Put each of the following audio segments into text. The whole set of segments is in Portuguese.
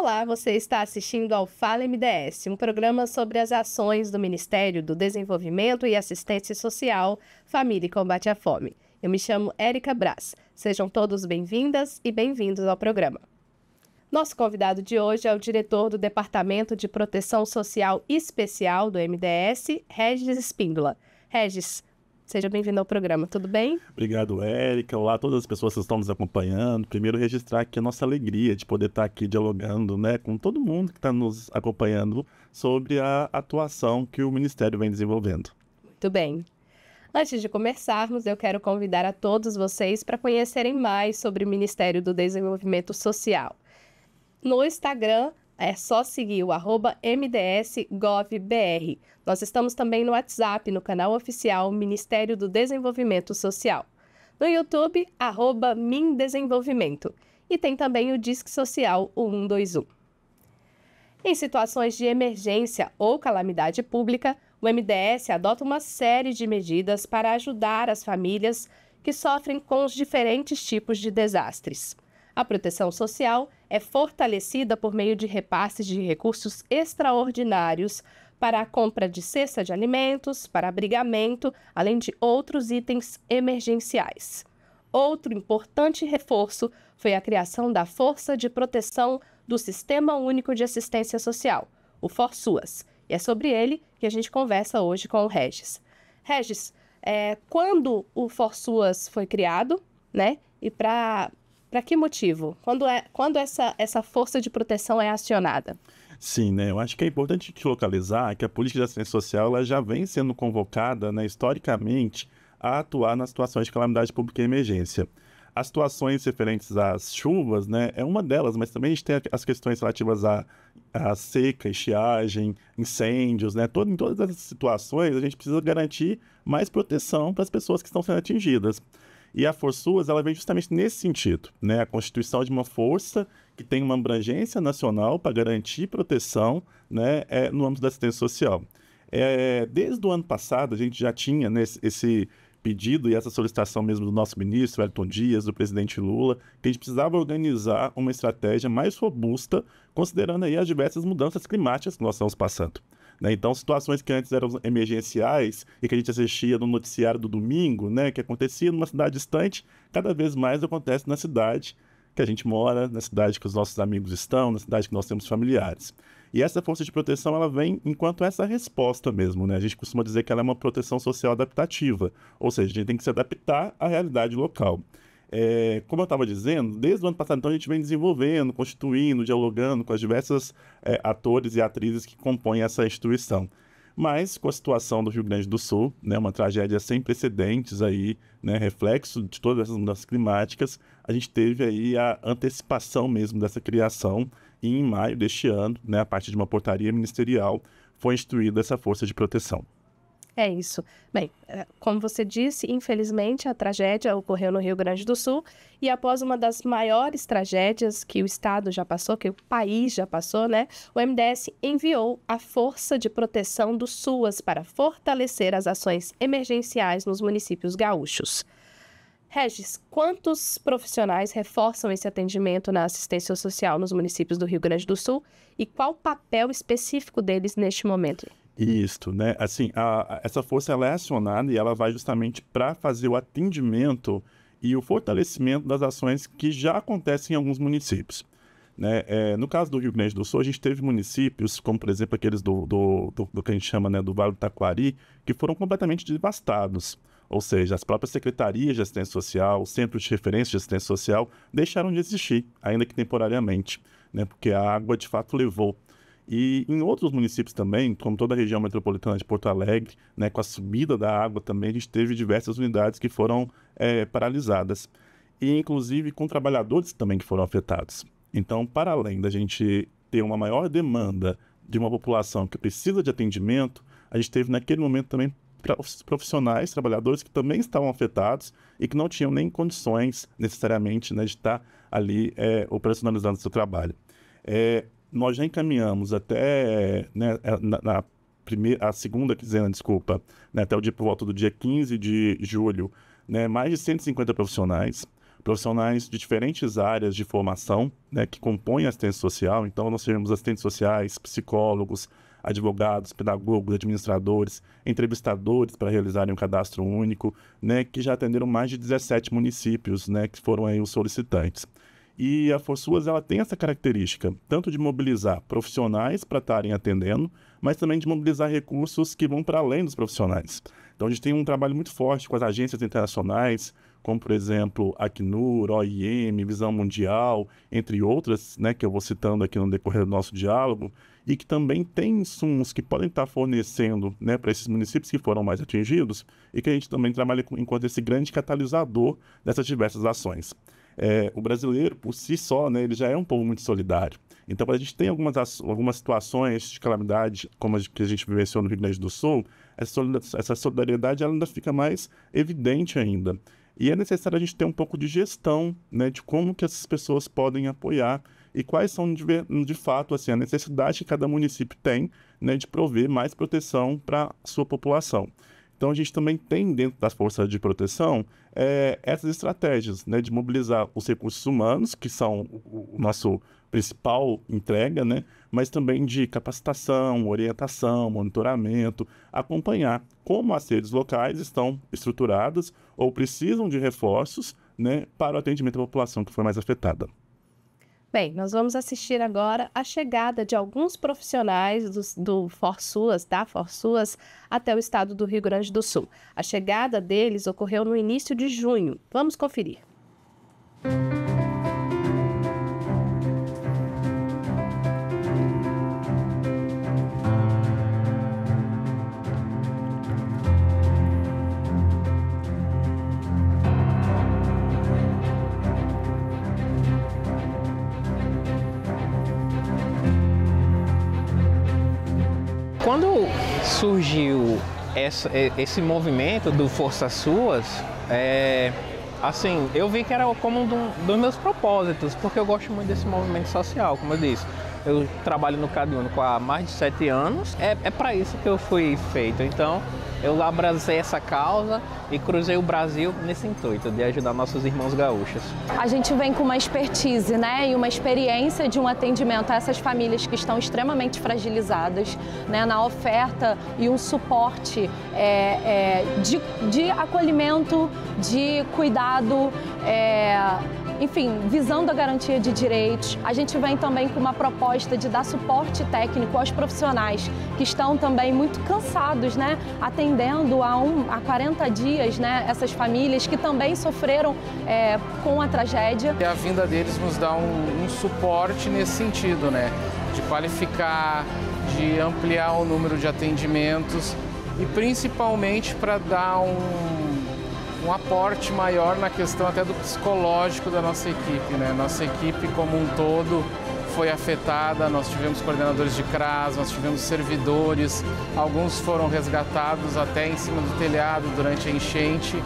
Olá, você está assistindo ao Fala MDS, um programa sobre as ações do Ministério do Desenvolvimento e Assistência Social, Família e Combate à Fome. Eu me chamo Érica Brás. Sejam todos bem-vindas e bem-vindos ao programa. Nosso convidado de hoje é o diretor do Departamento de Proteção Social Especial do MDS, Regis Espíndola. Regis, Seja bem-vindo ao programa, tudo bem? Obrigado, Érica. Olá a todas as pessoas que estão nos acompanhando. Primeiro, registrar aqui a nossa alegria de poder estar aqui dialogando né, com todo mundo que está nos acompanhando sobre a atuação que o Ministério vem desenvolvendo. Muito bem. Antes de começarmos, eu quero convidar a todos vocês para conhecerem mais sobre o Ministério do Desenvolvimento Social. No Instagram, é só seguir o arroba mdsgovbr. Nós estamos também no WhatsApp, no canal oficial Ministério do Desenvolvimento Social. No YouTube, arroba MinDesenvolvimento. E tem também o Disque Social 121. Em situações de emergência ou calamidade pública, o MDS adota uma série de medidas para ajudar as famílias que sofrem com os diferentes tipos de desastres. A proteção social é fortalecida por meio de repasses de recursos extraordinários para a compra de cesta de alimentos, para abrigamento, além de outros itens emergenciais. Outro importante reforço foi a criação da Força de Proteção do Sistema Único de Assistência Social, o FORSUAS, e é sobre ele que a gente conversa hoje com o Regis. Regis, é, quando o FORSUAS foi criado, né, e para para que motivo? Quando, é, quando essa, essa força de proteção é acionada? Sim, né? Eu acho que é importante localizar que a política de assistência social ela já vem sendo convocada, né, historicamente, a atuar nas situações de calamidade pública e emergência. As situações referentes às chuvas, né, é uma delas, mas também a gente tem as questões relativas à, à seca, estiagem, incêndios, né, todo, em todas essas situações a gente precisa garantir mais proteção para as pessoas que estão sendo atingidas. E a forçuas, ela vem justamente nesse sentido, né? A constituição é de uma força que tem uma abrangência nacional para garantir proteção, né, é, no âmbito da assistência social. É, desde o ano passado, a gente já tinha né, esse pedido e essa solicitação mesmo do nosso ministro, Elton Dias, do presidente Lula, que a gente precisava organizar uma estratégia mais robusta, considerando aí as diversas mudanças climáticas que nós estamos passando. Né? Então, situações que antes eram emergenciais e que a gente assistia no noticiário do domingo, né, que acontecia numa cidade distante, cada vez mais acontece na cidade que a gente mora, na cidade que os nossos amigos estão, na cidade que nós temos familiares. E essa força de proteção, ela vem enquanto essa resposta mesmo, né? A gente costuma dizer que ela é uma proteção social adaptativa, ou seja, a gente tem que se adaptar à realidade local. É, como eu estava dizendo, desde o ano passado, então, a gente vem desenvolvendo, constituindo, dialogando com as diversas é, atores e atrizes que compõem essa instituição. Mas com a situação do Rio Grande do Sul, né, uma tragédia sem precedentes aí, né, reflexo de todas essas mudanças climáticas, a gente teve aí a antecipação mesmo dessa criação e em maio deste ano, né, a partir de uma portaria ministerial, foi instituída essa força de proteção. É isso. Bem, é, como você disse, infelizmente a tragédia ocorreu no Rio Grande do Sul e após uma das maiores tragédias que o Estado já passou, que o país já passou, né? O MDS enviou a Força de Proteção do SUAS para fortalecer as ações emergenciais nos municípios gaúchos. Regis, quantos profissionais reforçam esse atendimento na assistência social nos municípios do Rio Grande do Sul e qual o papel específico deles neste momento? Isto, né? Assim, a, a, essa força ela é acionada e ela vai justamente para fazer o atendimento e o fortalecimento das ações que já acontecem em alguns municípios. Né? É, no caso do Rio Grande do Sul, a gente teve municípios, como por exemplo aqueles do, do, do, do que a gente chama né, do Vale do Taquari, que foram completamente devastados. Ou seja, as próprias secretarias de assistência social, centros de referência de assistência social, deixaram de existir, ainda que temporariamente, né? porque a água de fato levou e em outros municípios também, como toda a região metropolitana de Porto Alegre, né, com a subida da água também, a gente teve diversas unidades que foram é, paralisadas. E inclusive com trabalhadores também que foram afetados. Então, para além da gente ter uma maior demanda de uma população que precisa de atendimento, a gente teve naquele momento também profissionais, trabalhadores que também estavam afetados e que não tinham nem condições necessariamente né, de estar ali é, operacionalizando seu trabalho. É, nós já encaminhamos até né, é, na, na primeira, a segunda quinzena, desculpa, né, até o dia por volta do dia 15 de julho, né, mais de 150 profissionais, profissionais de diferentes áreas de formação né, que compõem a assistência social. Então, nós tivemos assistentes sociais, psicólogos, advogados, pedagogos, administradores, entrevistadores para realizarem um cadastro único, né, que já atenderam mais de 17 municípios, né, que foram aí os solicitantes. E a Forçuas ela tem essa característica, tanto de mobilizar profissionais para estarem atendendo, mas também de mobilizar recursos que vão para além dos profissionais. Então a gente tem um trabalho muito forte com as agências internacionais, como por exemplo Acnur, OIM, Visão Mundial, entre outras, né, que eu vou citando aqui no decorrer do nosso diálogo, e que também tem insumos que podem estar fornecendo né, para esses municípios que foram mais atingidos, e que a gente também trabalha enquanto esse grande catalisador dessas diversas ações é, o brasileiro, por si só, né, ele já é um povo muito solidário. Então, a gente tem algumas, algumas situações de calamidade, como as que a gente vivenciou no Rio Grande do Sul, essa solidariedade ela ainda fica mais evidente ainda. E é necessário a gente ter um pouco de gestão né, de como que essas pessoas podem apoiar e quais são, de, de fato, assim, a necessidade que cada município tem né, de prover mais proteção para a sua população. Então a gente também tem dentro das forças de proteção é, essas estratégias né, de mobilizar os recursos humanos, que são o, nosso principal entrega, né, mas também de capacitação, orientação, monitoramento, acompanhar como as redes locais estão estruturadas ou precisam de reforços né, para o atendimento à população que foi mais afetada. Bem, nós vamos assistir agora a chegada de alguns profissionais do, do Forsuas, da Forsuas, até o estado do Rio Grande do Sul. A chegada deles ocorreu no início de junho. Vamos conferir. surgiu essa, esse movimento do Forças Suas, é, assim, eu vi que era como um dos meus propósitos, porque eu gosto muito desse movimento social, como eu disse. Eu trabalho no Cadiano há mais de sete anos. É, é para isso que eu fui feito. Então, eu abracei essa causa e cruzei o Brasil nesse intuito de ajudar nossos irmãos gaúchos. A gente vem com uma expertise, né, e uma experiência de um atendimento a essas famílias que estão extremamente fragilizadas, né, na oferta e um suporte é, é, de, de acolhimento, de cuidado. É, enfim, visando a garantia de direitos. A gente vem também com uma proposta de dar suporte técnico aos profissionais que estão também muito cansados, né, atendendo a, um, a 40 dias, né, essas famílias que também sofreram é, com a tragédia. E a vinda deles nos dá um, um suporte nesse sentido, né, de qualificar, de ampliar o número de atendimentos e principalmente para dar um um aporte maior na questão até do psicológico da nossa equipe. Né? Nossa equipe como um todo foi afetada, nós tivemos coordenadores de CRAS, nós tivemos servidores, alguns foram resgatados até em cima do telhado durante a enchente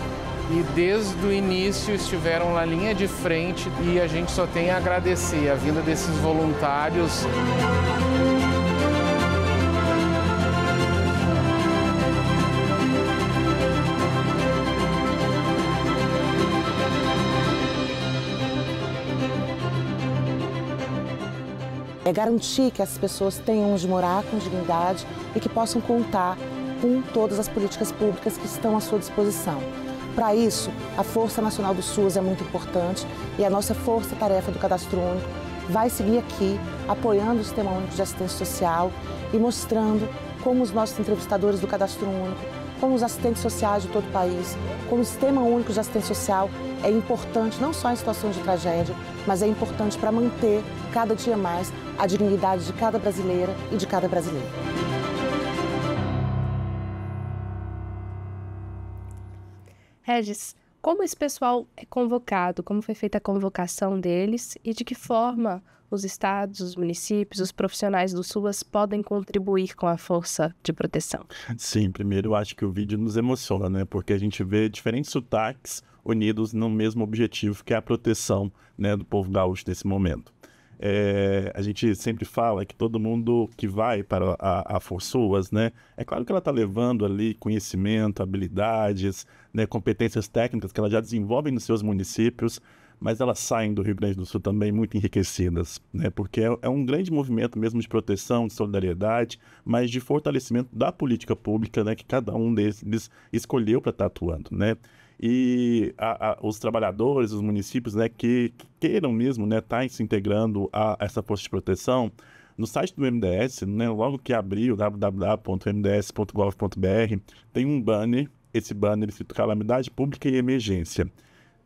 e desde o início estiveram na linha de frente e a gente só tem a agradecer a vinda desses voluntários. é garantir que as pessoas tenham onde morar com dignidade e que possam contar com todas as políticas públicas que estão à sua disposição. Para isso, a Força Nacional do SUS é muito importante e a nossa força-tarefa do Cadastro Único vai seguir aqui apoiando o Sistema Único de Assistência Social e mostrando como os nossos entrevistadores do Cadastro Único, como os assistentes sociais de todo o país, como o Sistema Único de Assistência Social é importante não só em situações de tragédia, mas é importante para manter cada dia mais a dignidade de cada brasileira e de cada brasileiro. Regis, como esse pessoal é convocado? Como foi feita a convocação deles e de que forma os estados, os municípios, os profissionais do SUAS podem contribuir com a força de proteção? Sim, primeiro eu acho que o vídeo nos emociona, né? Porque a gente vê diferentes sotaques unidos no mesmo objetivo, que é a proteção né, do povo gaúcho nesse momento. É, a gente sempre fala que todo mundo que vai para a, a Forçuas, né? É claro que ela está levando ali conhecimento, habilidades, né, competências técnicas que ela já desenvolve nos seus municípios, mas elas saem do Rio Grande do Sul também muito enriquecidas, né? Porque é, é um grande movimento mesmo de proteção, de solidariedade, mas de fortalecimento da política pública, né? Que cada um deles escolheu para estar tá atuando, né? e a, a, os trabalhadores, os municípios, né, que, queiram mesmo, né, estar tá se integrando a, essa força de proteção, no site do MDS, né, logo que abriu, www.mds.gov.br, tem um banner, esse banner escrito Calamidade Pública e Emergência.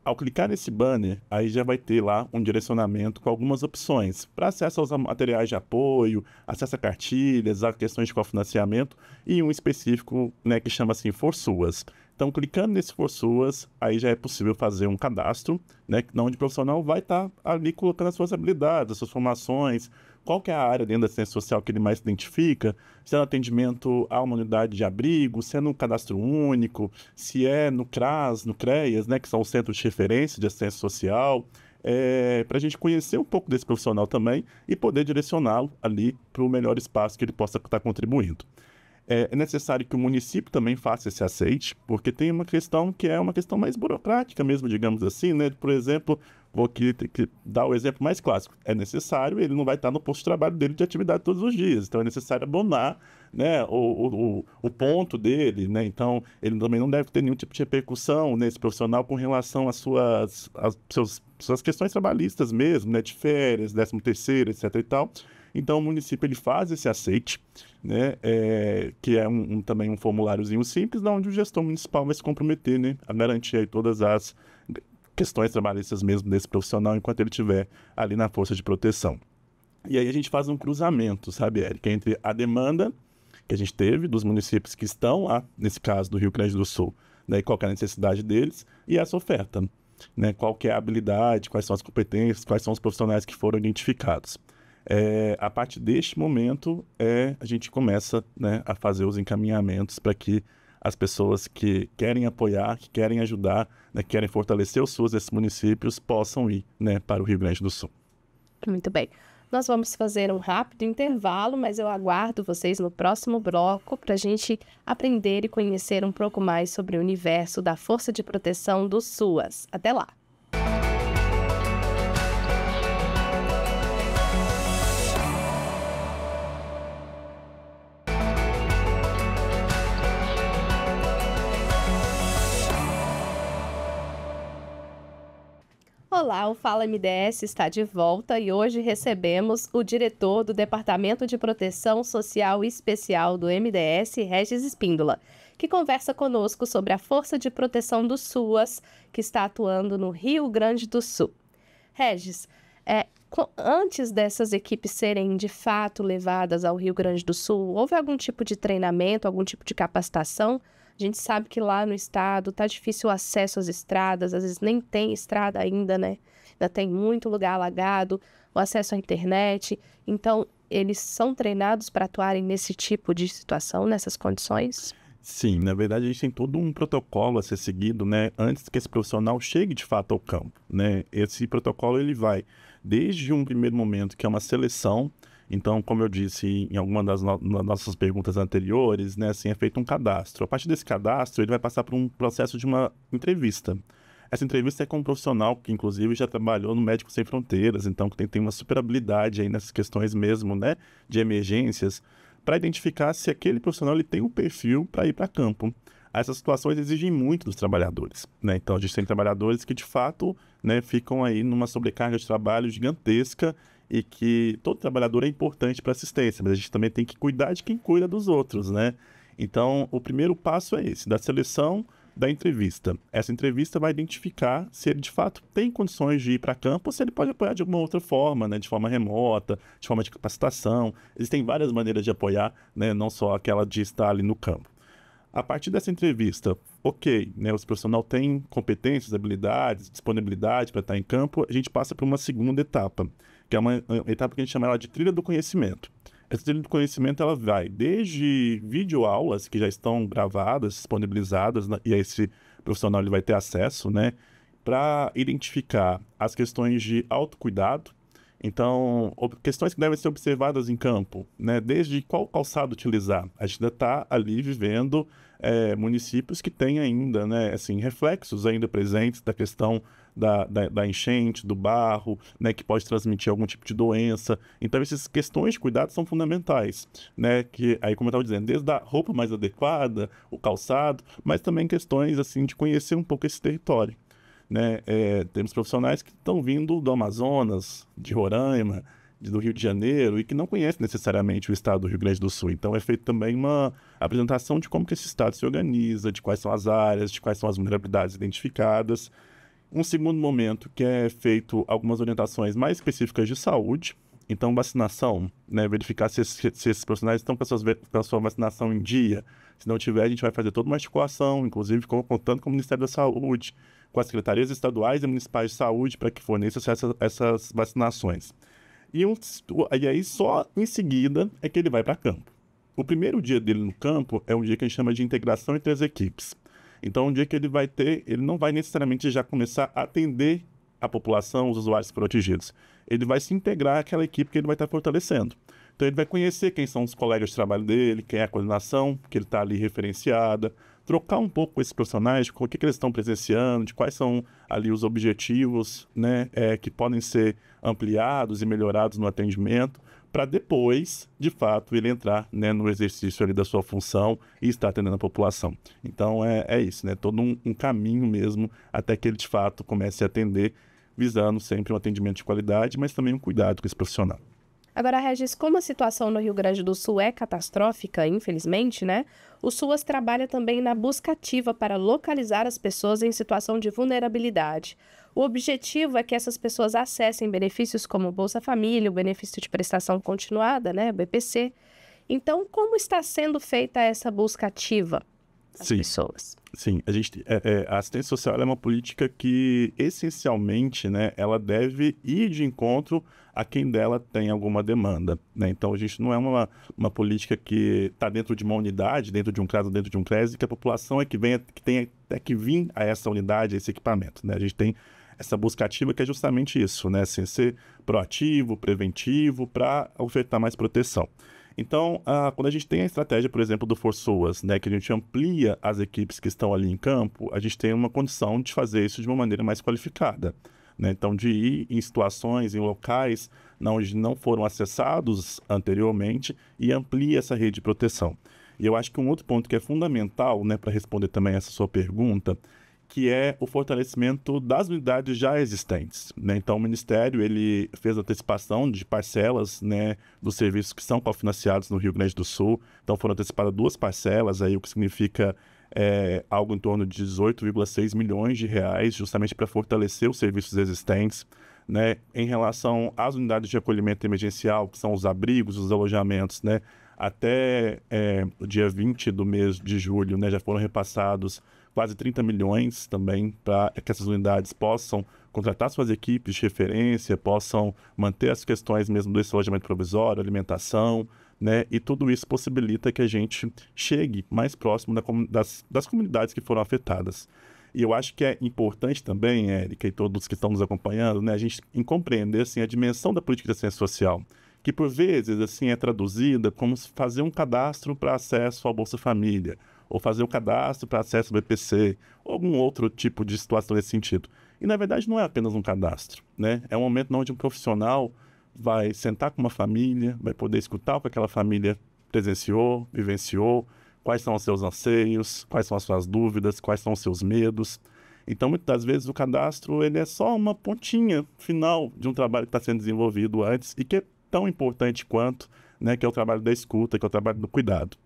Ao clicar nesse banner, aí já vai ter lá um direcionamento com algumas opções para acesso aos materiais de apoio, acesso a cartilhas, a questões de cofinanciamento e um específico né, que chama assim Suas. Então, clicando nesse suas, aí já é possível fazer um cadastro, né, onde o profissional vai estar tá ali colocando as suas habilidades, as suas formações, qual que é a área dentro da assistência social que ele mais se identifica, se é no atendimento a uma unidade de abrigo, se é no cadastro único, se é no CRAS, no CREAS, né, que são os centros de referência de assistência social, é, para a gente conhecer um pouco desse profissional também e poder direcioná-lo ali para o melhor espaço que ele possa estar tá contribuindo. É, é necessário que o município também faça esse aceite, porque tem uma questão que é uma questão mais burocrática mesmo, digamos assim, né? Por exemplo, vou aqui dar o exemplo mais clássico. É necessário, ele não vai estar no posto de trabalho dele de atividade todos os dias. Então é necessário abonar né, o, o, o ponto dele, né? Então ele também não deve ter nenhum tipo de repercussão nesse né, profissional com relação às suas, às seus, suas questões trabalhistas mesmo, né? De férias, décimo terceiro, etc e tal. Então o município ele faz esse aceite, né, é, que é um, um, também um formuláriozinho simples, onde o gestor municipal vai se comprometer né, a garantir todas as questões trabalhistas mesmo desse profissional enquanto ele estiver ali na força de proteção. E aí a gente faz um cruzamento, sabe, Érica, entre a demanda que a gente teve dos municípios que estão lá, nesse caso do Rio Grande do Sul, né, qual é a necessidade deles e essa oferta, né, qual é a habilidade, quais são as competências, quais são os profissionais que foram identificados. É, a partir deste momento, é, a gente começa né, a fazer os encaminhamentos para que as pessoas que querem apoiar, que querem ajudar, né, que querem fortalecer os SUS desses municípios possam ir né, para o Rio Grande do Sul. Muito bem. Nós vamos fazer um rápido intervalo, mas eu aguardo vocês no próximo bloco para a gente aprender e conhecer um pouco mais sobre o universo da Força de Proteção dos SUAS. Até lá! Olá, o Fala MDS está de volta e hoje recebemos o diretor do Departamento de Proteção Social Especial do MDS, Regis Espíndola, que conversa conosco sobre a Força de Proteção do SUAS, que está atuando no Rio Grande do Sul. Regis, é, antes dessas equipes serem de fato levadas ao Rio Grande do Sul, houve algum tipo de treinamento, algum tipo de capacitação a gente sabe que lá no estado tá difícil o acesso às estradas, às vezes nem tem estrada ainda, né? Ainda tem muito lugar alagado, o acesso à internet. Então, eles são treinados para atuarem nesse tipo de situação, nessas condições? Sim, na verdade a gente tem todo um protocolo a ser seguido, né, antes que esse profissional chegue de fato ao campo, né? Esse protocolo ele vai desde um primeiro momento que é uma seleção, então, como eu disse em alguma das no nossas perguntas anteriores, né, assim, é feito um cadastro. A partir desse cadastro, ele vai passar por um processo de uma entrevista. Essa entrevista é com um profissional que, inclusive, já trabalhou no Médicos Sem Fronteiras, então que tem, tem uma super habilidade aí nessas questões mesmo, né, de emergências, para identificar se aquele profissional ele tem o um perfil para ir para campo essas situações exigem muito dos trabalhadores. Né? Então, a gente tem trabalhadores que, de fato, né, ficam aí numa sobrecarga de trabalho gigantesca e que todo trabalhador é importante para assistência, mas a gente também tem que cuidar de quem cuida dos outros, né? Então, o primeiro passo é esse, da seleção da entrevista. Essa entrevista vai identificar se ele de fato tem condições de ir para campo ou se ele pode apoiar de alguma outra forma, né, de forma remota, de forma de capacitação. Existem várias maneiras de apoiar, né, não só aquela de estar ali no campo. A partir dessa entrevista, ok, né, O profissional tem competências, habilidades, disponibilidade para estar em campo, a gente passa para uma segunda etapa que é uma etapa que a gente chama ela de trilha do conhecimento. Essa trilha do conhecimento ela vai desde videoaulas que já estão gravadas, disponibilizadas, e esse profissional ele vai ter acesso, né, para identificar as questões de autocuidado. Então, questões que devem ser observadas em campo, né, desde qual calçado utilizar. A gente ainda está ali vivendo é, municípios que têm ainda, né, assim, reflexos ainda presentes da questão da, da, da, enchente, do barro, né, que pode transmitir algum tipo de doença. Então, essas questões de cuidado são fundamentais, né, que aí, como eu estava dizendo, desde a roupa mais adequada, o calçado, mas também questões, assim, de conhecer um pouco esse território. Né? É, temos profissionais que estão vindo do Amazonas, de Roraima, do Rio de Janeiro e que não conhecem necessariamente o estado do Rio Grande do Sul. Então é feito também uma apresentação de como que esse estado se organiza, de quais são as áreas, de quais são as vulnerabilidades identificadas. Um segundo momento que é feito algumas orientações mais específicas de saúde. Então, vacinação, né, verificar se, se esses profissionais estão com a, sua, com a sua vacinação em dia. Se não tiver, a gente vai fazer toda uma articulação, inclusive contando com o Ministério da Saúde, com as secretarias estaduais e municipais de saúde, para que forneçam essas, essas vacinações. E, um, e aí, só em seguida, é que ele vai para campo. O primeiro dia dele no campo é um dia que a gente chama de integração entre as equipes. Então, um dia que ele vai ter, ele não vai necessariamente já começar a atender a população, os usuários protegidos. Ele vai se integrar àquela equipe que ele vai estar fortalecendo. Então, ele vai conhecer quem são os colegas de trabalho dele, quem é a coordenação que ele está ali referenciada, trocar um pouco com esses profissionais, com o que, que, eles estão presenciando, de quais são ali os objetivos né, é, que podem ser ampliados e melhorados no atendimento para depois, de fato, ele entrar né, no exercício ali da sua função e estar atendendo a população. Então é, é isso, né? Todo um, um caminho mesmo até que ele de fato comece a atender, visando sempre um atendimento de qualidade, mas também um cuidado com esse profissional. Agora, Regis, como a situação no Rio Grande do Sul é catastrófica, infelizmente, né? O SUAS trabalha também na busca ativa para localizar as pessoas em situação de vulnerabilidade. O objetivo é que essas pessoas acessem benefícios como Bolsa Família, o benefício de prestação continuada, né, BPC. Então, como está sendo feita essa busca ativa das Sim. pessoas? Sim, a gente é, é, a assistência social é uma política que essencialmente, né, ela deve ir de encontro a quem dela tem alguma demanda, né? Então a gente não é uma, uma política que está dentro de uma unidade, dentro de um caso, dentro de um crédito, que a população é que vem, que tem é que vir a essa unidade, a esse equipamento, né? A gente tem essa busca ativa, que é justamente isso, né? Assim, ser proativo, preventivo, para ofertar mais proteção. Então, ah, quando a gente tem a estratégia, por exemplo, do Forçoas, né, que a gente amplia as equipes que estão ali em campo, a gente tem uma condição de fazer isso de uma maneira mais qualificada. Né? Então, de ir em situações, em locais onde não foram acessados anteriormente e amplia essa rede de proteção. E eu acho que um outro ponto que é fundamental né, para responder também essa sua pergunta que é o fortalecimento das unidades já existentes. Né? Então, o Ministério ele fez antecipação de parcelas né, dos serviços que são cofinanciados no Rio Grande do Sul. Então, foram antecipadas duas parcelas, aí, o que significa é, algo em torno de 18,6 milhões de reais, justamente para fortalecer os serviços existentes. Né? Em relação às unidades de acolhimento emergencial, que são os abrigos, os alojamentos, né? até é, o dia 20 do mês de julho né, já foram repassados quase 30 milhões também para que essas unidades possam contratar suas equipes de referência, possam manter as questões mesmo do alojamento provisório, alimentação, né? E tudo isso possibilita que a gente chegue mais próximo da, das, das comunidades que foram afetadas. E eu acho que é importante também, Érica, e todos que estão nos acompanhando, né, a gente compreender assim, a dimensão da política de assistência social, que por vezes assim é traduzida como fazer um cadastro para acesso ao Bolsa Família, ou fazer o cadastro para acesso ao BPC, ou algum outro tipo de situação nesse sentido. E na verdade não é apenas um cadastro, né? É um momento onde um profissional vai sentar com uma família, vai poder escutar o que aquela família presenciou, vivenciou, quais são os seus anseios, quais são as suas dúvidas, quais são os seus medos. Então, muitas das vezes, o cadastro ele é só uma pontinha final de um trabalho que está sendo desenvolvido antes e que é tão importante quanto, né, que é o trabalho da escuta, que é o trabalho do cuidado.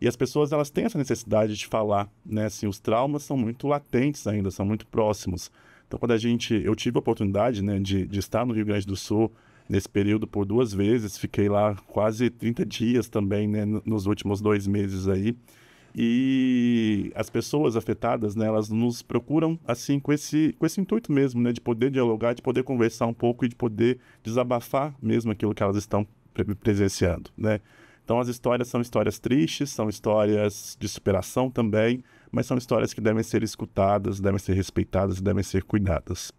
E as pessoas elas têm essa necessidade de falar, né? Assim, os traumas são muito latentes ainda, são muito próximos. Então, quando a gente, eu tive a oportunidade, né, de, de estar no Rio Grande do Sul nesse período por duas vezes, fiquei lá quase 30 dias também, né, nos últimos dois meses aí. E as pessoas afetadas, né, elas nos procuram assim com esse, com esse intuito mesmo, né, de poder dialogar, de poder conversar um pouco e de poder desabafar mesmo aquilo que elas estão presenciando, né? Então as histórias são histórias tristes, são histórias de superação também, mas são histórias que devem ser escutadas, devem ser respeitadas e devem ser cuidadas.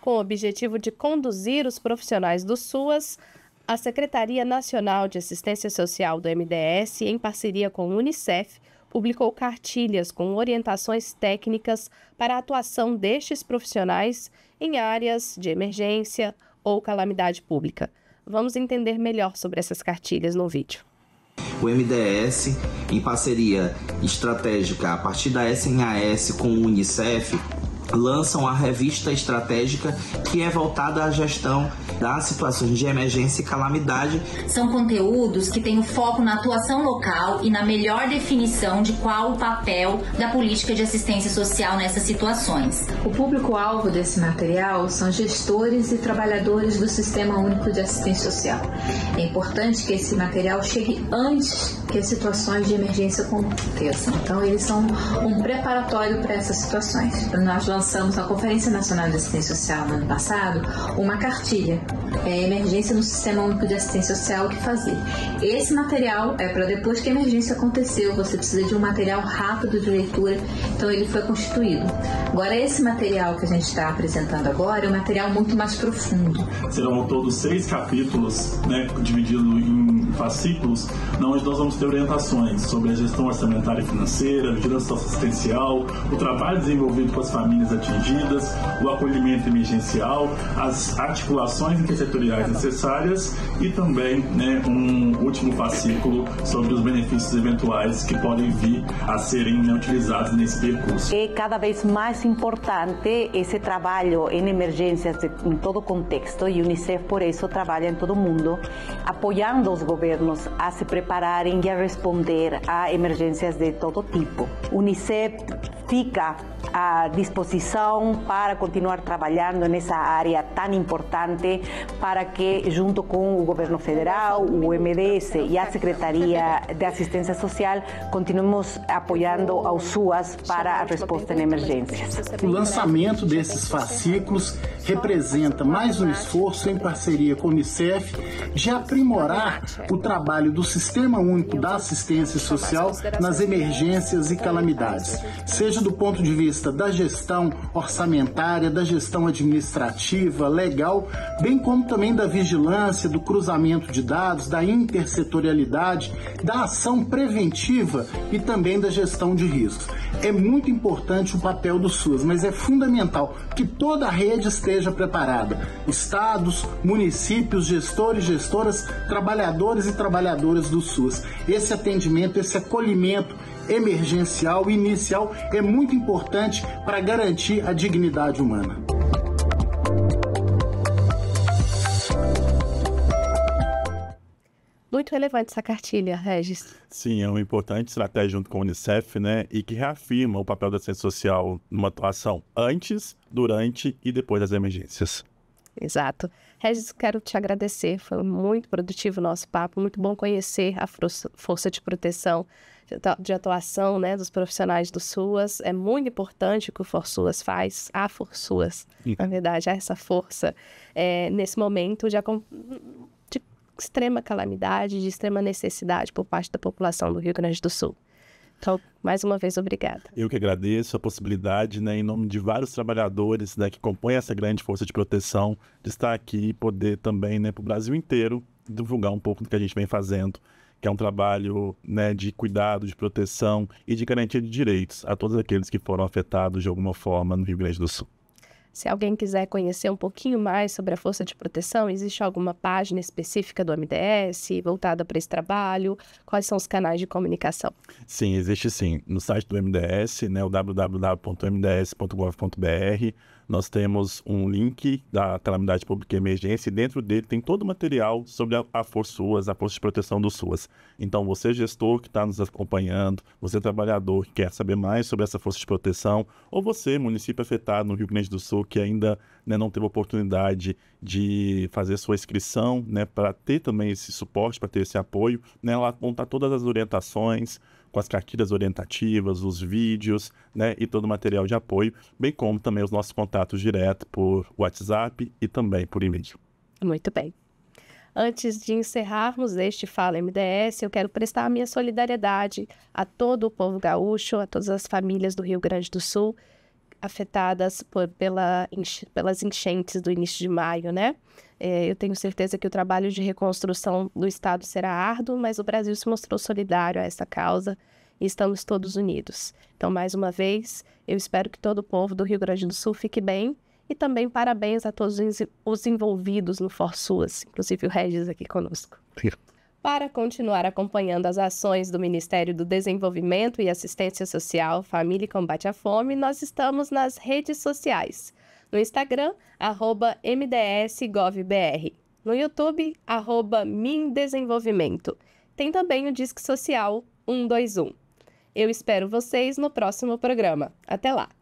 Com o objetivo de conduzir os profissionais do SUAS, a Secretaria Nacional de Assistência Social do MDS, em parceria com o Unicef, publicou cartilhas com orientações técnicas para a atuação destes profissionais em áreas de emergência ou calamidade pública. Vamos entender melhor sobre essas cartilhas no vídeo o MDS, em parceria estratégica a partir da SNAS com o Unicef, lançam a revista estratégica que é voltada à gestão das situações de emergência e calamidade. São conteúdos que têm o foco na atuação local e na melhor definição de qual o papel da política de assistência social nessas situações. O público-alvo desse material são gestores e trabalhadores do Sistema Único de Assistência Social. É importante que esse material chegue antes que as situações de emergência aconteçam. Então, eles são um preparatório para essas situações. Então, nós lançamos na Conferência Nacional de Assistência Social no ano passado uma cartilha, é, Emergência no Sistema Único de Assistência Social, o que fazer. Esse material é para depois que a emergência aconteceu, você precisa de um material rápido de leitura, então ele foi constituído. Agora, esse material que a gente está apresentando agora é um material muito mais profundo. Serão todos seis capítulos, né, divididos em fascículos, onde nós vamos ter orientações sobre a gestão orçamentária e financeira, vigilância assistencial, o trabalho desenvolvido com as famílias populações atingidas, o acolhimento emergencial, as articulações intersetoriais tá necessárias e também né, um último fascículo sobre os benefícios eventuais que podem vir a serem né, utilizados nesse percurso. É cada vez mais importante esse trabalho em emergências em todo contexto e o Unicef por isso trabalha em todo mundo apoiando os governos a se prepararem e a responder a emergências de todo tipo. O Unicef fica à disposição para continuar trabalhando nessa área tão importante para que, junto com o Governo Federal, o MDS e a Secretaria de Assistência Social, continuemos apoiando ao SUAS para a resposta em emergências. O lançamento desses fascículos representa mais um esforço em parceria com o Unicef de aprimorar o trabalho do Sistema Único da Assistência Social nas emergências e calamidades, seja seja do ponto de vista da gestão orçamentária, da gestão administrativa, legal, bem como também da vigilância, do cruzamento de dados, da intersetorialidade, da ação preventiva e também da gestão de riscos. É muito importante o papel do SUS, mas é fundamental que toda a rede esteja preparada. Estados, municípios, gestores, gestoras, trabalhadores e trabalhadoras do SUS. Esse atendimento, esse acolhimento, emergencial inicial é muito importante para garantir a dignidade humana. Muito relevante essa cartilha, Regis. Sim, é uma importante estratégia junto com a Unicef, né? E que reafirma o papel da ciência social numa atuação antes, durante e depois das emergências. Exato. Regis, quero te agradecer. Foi muito produtivo o nosso papo, muito bom conhecer a Força de Proteção de atuação né, dos profissionais do SUAS. É muito importante o que o ForSUAS faz, a ForSUAS, na verdade, há essa força é, nesse momento de, de extrema calamidade, de extrema necessidade por parte da população do Rio Grande do Sul. Então, mais uma vez, obrigada. Eu que agradeço a possibilidade, né, em nome de vários trabalhadores né, que compõem essa grande força de proteção, de estar aqui e poder também, né, para o Brasil inteiro, divulgar um pouco do que a gente vem fazendo que é um trabalho né, de cuidado, de proteção e de garantia de direitos a todos aqueles que foram afetados de alguma forma no Rio Grande do Sul. Se alguém quiser conhecer um pouquinho mais sobre a Força de Proteção, existe alguma página específica do MDS voltada para esse trabalho? Quais são os canais de comunicação? Sim, existe sim. No site do MDS, né, o www.mds.gov.br, nós temos um link da calamidade pública e emergência e dentro dele tem todo o material sobre a, a Força SUAS, a Força de Proteção do SUAS. Então, você gestor que está nos acompanhando, você trabalhador que quer saber mais sobre essa Força de Proteção, ou você, município afetado no Rio Grande do Sul, que ainda né, não teve oportunidade de fazer sua inscrição, né, para ter também esse suporte, para ter esse apoio, né, lá vão estar tá todas as orientações, com as cartilhas orientativas, os vídeos, né, e todo o material de apoio, bem como também os nossos contatos direto por WhatsApp e também por e-mail. Muito bem. Antes de encerrarmos este Fala MDS, eu quero prestar a minha solidariedade a todo o povo gaúcho, a todas as famílias do Rio Grande do Sul afetadas por, pela, pelas enchentes do início de maio, né? É, eu tenho certeza que o trabalho de reconstrução do Estado será árduo, mas o Brasil se mostrou solidário a essa causa e estamos todos unidos. Então, mais uma vez, eu espero que todo o povo do Rio Grande do Sul fique bem e também parabéns a todos os envolvidos no Forçuas, inclusive o Regis aqui conosco. Sim para continuar acompanhando as ações do Ministério do Desenvolvimento e Assistência Social, Família e Combate à Fome, nós estamos nas redes sociais. No Instagram, mdsgovbr. No YouTube, arroba Mindesenvolvimento. Tem também o Disque Social 121. Eu espero vocês no próximo programa. Até lá!